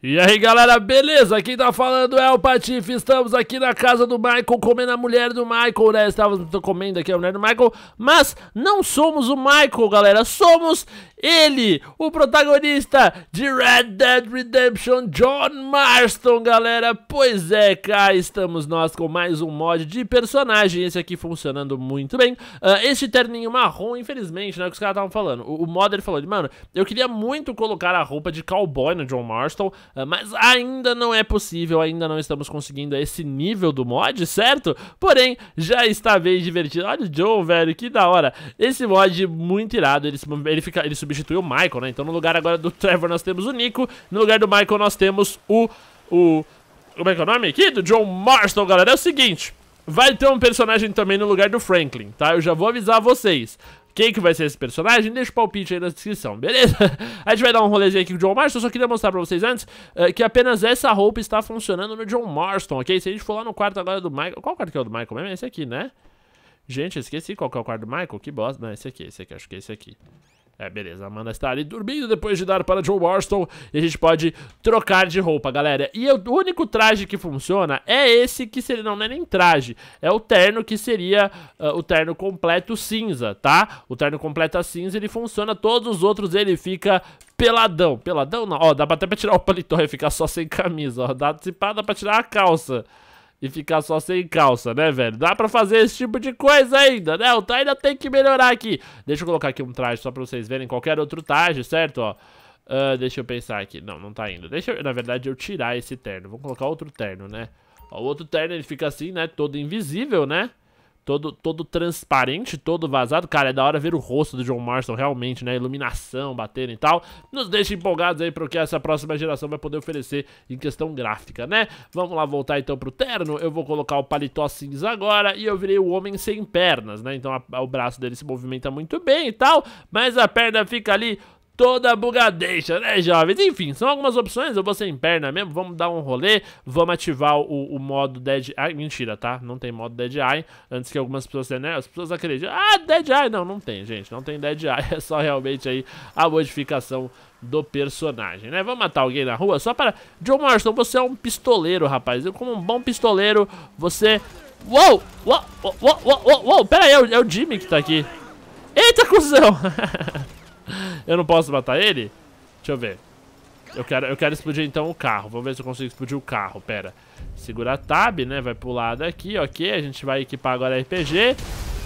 E aí galera, beleza? Quem tá falando é o Patife, estamos aqui na casa do Michael, comendo a mulher do Michael, né? Estávamos comendo aqui a mulher do Michael, mas não somos o Michael, galera, somos ele, o protagonista de Red Dead Redemption, John Marston, galera. Pois é, cá estamos nós com mais um mod de personagem, esse aqui funcionando muito bem. Uh, ah, este terninho marrom, infelizmente, né, que os caras estavam falando, o, o modder falou, mano, eu queria muito colocar a roupa de cowboy no John Marston, ah, mas ainda não é possível, ainda não estamos conseguindo esse nível do mod, certo? Porém, já está bem divertido. Olha o Joe, velho, que da hora. Esse mod muito irado, ele, ele, fica, ele substitui o Michael, né? Então no lugar agora do Trevor nós temos o Nico, no lugar do Michael nós temos o... o como é que é o nome aqui? Do John Marston, galera. É o seguinte... Vai ter um personagem também no lugar do Franklin, tá? Eu já vou avisar vocês quem que vai ser esse personagem, deixa o palpite aí na descrição, beleza? A gente vai dar um rolezinho aqui com o John Marston, só queria mostrar pra vocês antes uh, que apenas essa roupa está funcionando no John Marston, ok? Se a gente for lá no quarto agora do Michael... Qual quarto que é o do Michael mesmo? É esse aqui, né? Gente, esqueci qual que é o quarto do Michael, que bosta. Não, esse aqui, esse aqui, acho que é esse aqui. É, beleza, Amanda está ali dormindo depois de dar para Joe Warston e a gente pode trocar de roupa, galera. E o único traje que funciona é esse que seria, não, não é nem traje, é o terno que seria uh, o terno completo cinza, tá? O terno completo cinza, ele funciona, todos os outros ele fica peladão. Peladão não, ó, dá até pra tirar o paletó e ficar só sem camisa, ó, dá, para dá pra tirar a calça e ficar só sem calça, né, velho? Dá pra fazer esse tipo de coisa ainda, né? O traje ainda tem que melhorar aqui. Deixa eu colocar aqui um traje só pra vocês verem qualquer outro traje, certo, ó. Uh, deixa eu pensar aqui. Não, não tá indo. Deixa eu, na verdade, eu tirar esse terno. Vou colocar outro terno, né? Ó, o outro terno, ele fica assim, né? Todo invisível, né? todo, todo transparente, todo vazado. Cara, é da hora ver o rosto do John Marston realmente, né? Iluminação batendo e tal. Nos deixa empolgados aí pro que essa próxima geração vai poder oferecer em questão gráfica, né? Vamos lá voltar então pro terno. Eu vou colocar o paletó cinza agora e eu virei o homem sem pernas, né? Então a, a, o braço dele se movimenta muito bem e tal, mas a perna fica ali toda bugadeixa, né, jovens? Enfim, são algumas opções. Eu vou sem perna mesmo. Vamos dar um rolê. Vamos ativar o, o modo Dead Eye. Mentira, tá? Não tem modo Dead Eye. Antes que algumas pessoas tenham, né? As pessoas acreditam. Ah, Dead Eye! Não, não tem, gente. Não tem Dead Eye. É só realmente aí a modificação do personagem, né? Vamos matar alguém na rua só para... John Marston, você é um pistoleiro, rapaz. Eu, como um bom pistoleiro, você... Uou! Uou! Uou! Uou! Uou! uou. Pera aí, é o, é o Jimmy que tá aqui. Eita, cuzão! Eu não posso matar ele? Deixa eu ver. Eu quero, eu quero explodir então o carro. Vamos ver se eu consigo explodir o carro. Pera. Segurar tab, né? Vai pro lado aqui, ok. A gente vai equipar agora a RPG.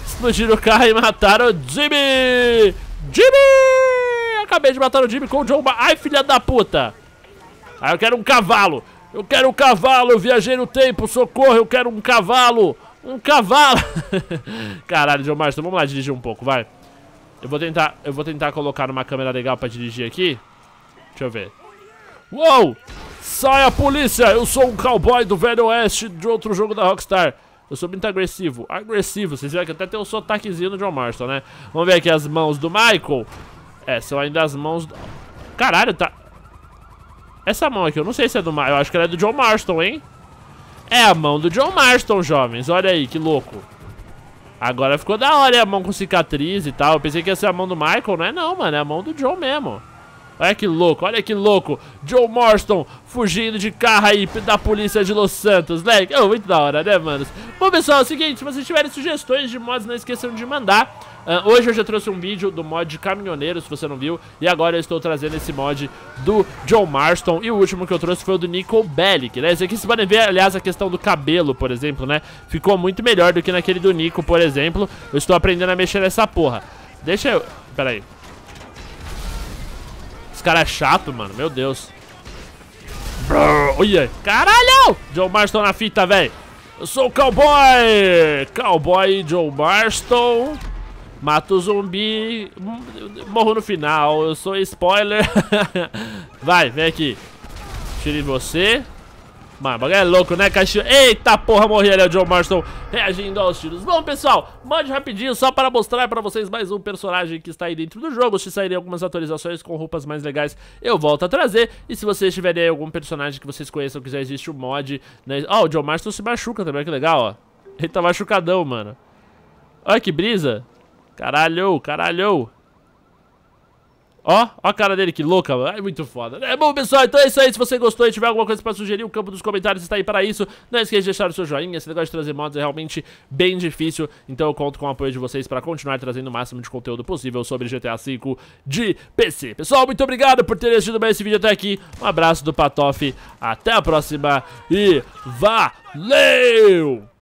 Explodir o carro e matar o Jimmy! Jimmy! Acabei de matar o Jimmy com o John ba Ai, filha da puta! Ai, eu quero um cavalo! Eu quero um cavalo! Eu viajei no tempo, socorro! Eu quero um cavalo! Um cavalo! Caralho, John Marston, então vamos lá dirigir um pouco, vai. Eu vou tentar, eu vou tentar colocar uma câmera legal pra dirigir aqui. Deixa eu ver. Uou! Sai a polícia! Eu sou um cowboy do Velho Oeste de outro jogo da Rockstar. Eu sou muito agressivo. Agressivo, vocês viram que até tem um sotaquezinho no John Marston, né? Vamos ver aqui as mãos do Michael. É, são ainda as mãos do... Caralho, tá... Essa mão aqui, eu não sei se é do... Eu acho que ela é do John Marston, hein? É a mão do John Marston, jovens. Olha aí, que louco. Agora ficou da hora, a mão com cicatriz e tal. Eu pensei que ia ser a mão do Michael, não é não, mano. É a mão do John mesmo. Olha que louco, olha que louco. Joe Morston fugindo de carro aí da polícia de Los Santos, né? Oh, muito da hora, né, manos? Bom, pessoal, é o seguinte, se vocês tiverem sugestões de mods, não esqueçam de mandar. Uh, hoje eu já trouxe um vídeo do mod Caminhoneiro, se você não viu, e agora eu estou trazendo esse mod do John Marston, e o último que eu trouxe foi o do Nico Bellic, né? Esse aqui vocês podem ver, aliás, a questão do cabelo, por exemplo, né? Ficou muito melhor do que naquele do Nico, por exemplo. Eu estou aprendendo a mexer nessa porra. Deixa eu... Pera aí. Esse cara é chato, mano, meu Deus. Brrr, olha, caralho! John Marston na fita, velho. Eu sou o cowboy! Cowboy John Marston... Mato zumbi, hum, morro no final, eu sou spoiler. Vai, vem aqui. Tire você. Mano, bagulho é louco, né, cachorro? Eita porra, morri ali, é o John Marston reagindo aos tiros. Bom, pessoal, mande rapidinho só para mostrar para vocês mais um personagem que está aí dentro do jogo. Se saírem algumas atualizações com roupas mais legais, eu volto a trazer. E se vocês tiverem algum personagem que vocês conheçam que já existe o um mod... Né? Ó, oh, o John Marston se machuca também, que legal, ó. Ele tá machucadão, mano. Olha que brisa. Caralho, caralho. Ó, ó a cara dele, que louca, mano. É muito foda. É bom, pessoal, então é isso aí. Se você gostou e tiver alguma coisa pra sugerir, o campo dos comentários está aí para isso. Não esqueça de deixar o seu joinha. Esse negócio de trazer mods é realmente bem difícil. Então eu conto com o apoio de vocês pra continuar trazendo o máximo de conteúdo possível sobre GTA V de PC. Pessoal, muito obrigado por terem assistido mais esse vídeo até aqui. Um abraço do Patoff. Até a próxima e valeu!